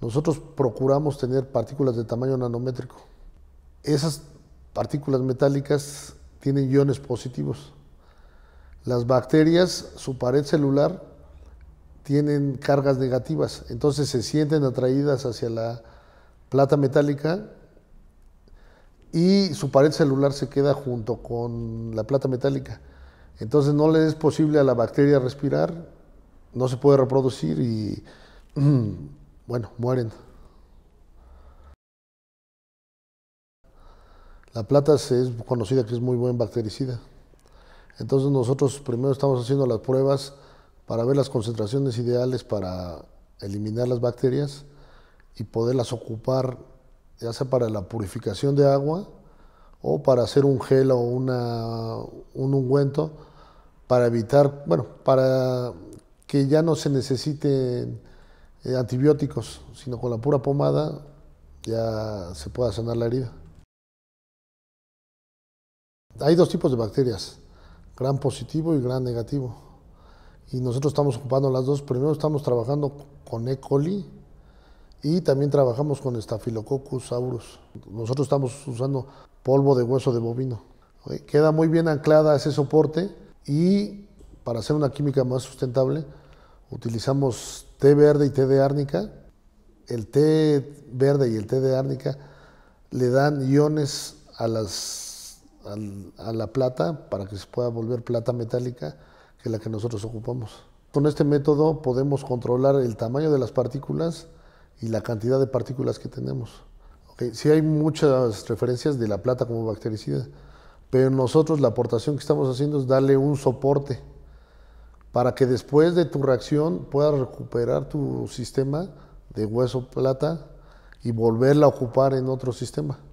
Nosotros procuramos tener partículas de tamaño nanométrico. Esas partículas metálicas tienen iones positivos. Las bacterias, su pared celular, tienen cargas negativas, entonces se sienten atraídas hacia la plata metálica y su pared celular se queda junto con la plata metálica. Entonces no le es posible a la bacteria respirar, no se puede reproducir y bueno, mueren. La plata es conocida que es muy buen bactericida. Entonces nosotros primero estamos haciendo las pruebas para ver las concentraciones ideales para eliminar las bacterias y poderlas ocupar ya sea para la purificación de agua o para hacer un gel o una, un ungüento para evitar, bueno, para que ya no se necesiten eh, antibióticos, sino con la pura pomada ya se puede sanar la herida. Hay dos tipos de bacterias, gran positivo y gran negativo. Y nosotros estamos ocupando las dos. Primero estamos trabajando con E. coli y también trabajamos con Staphylococcus aureus. Nosotros estamos usando polvo de hueso de bovino. Eh, queda muy bien anclada ese soporte y para hacer una química más sustentable, Utilizamos té verde y té de árnica. El té verde y el té de árnica le dan iones a, las, a la plata para que se pueda volver plata metálica, que la que nosotros ocupamos. Con este método podemos controlar el tamaño de las partículas y la cantidad de partículas que tenemos. Okay. Sí hay muchas referencias de la plata como bactericida, pero nosotros la aportación que estamos haciendo es darle un soporte para que después de tu reacción puedas recuperar tu sistema de hueso plata y volverla a ocupar en otro sistema.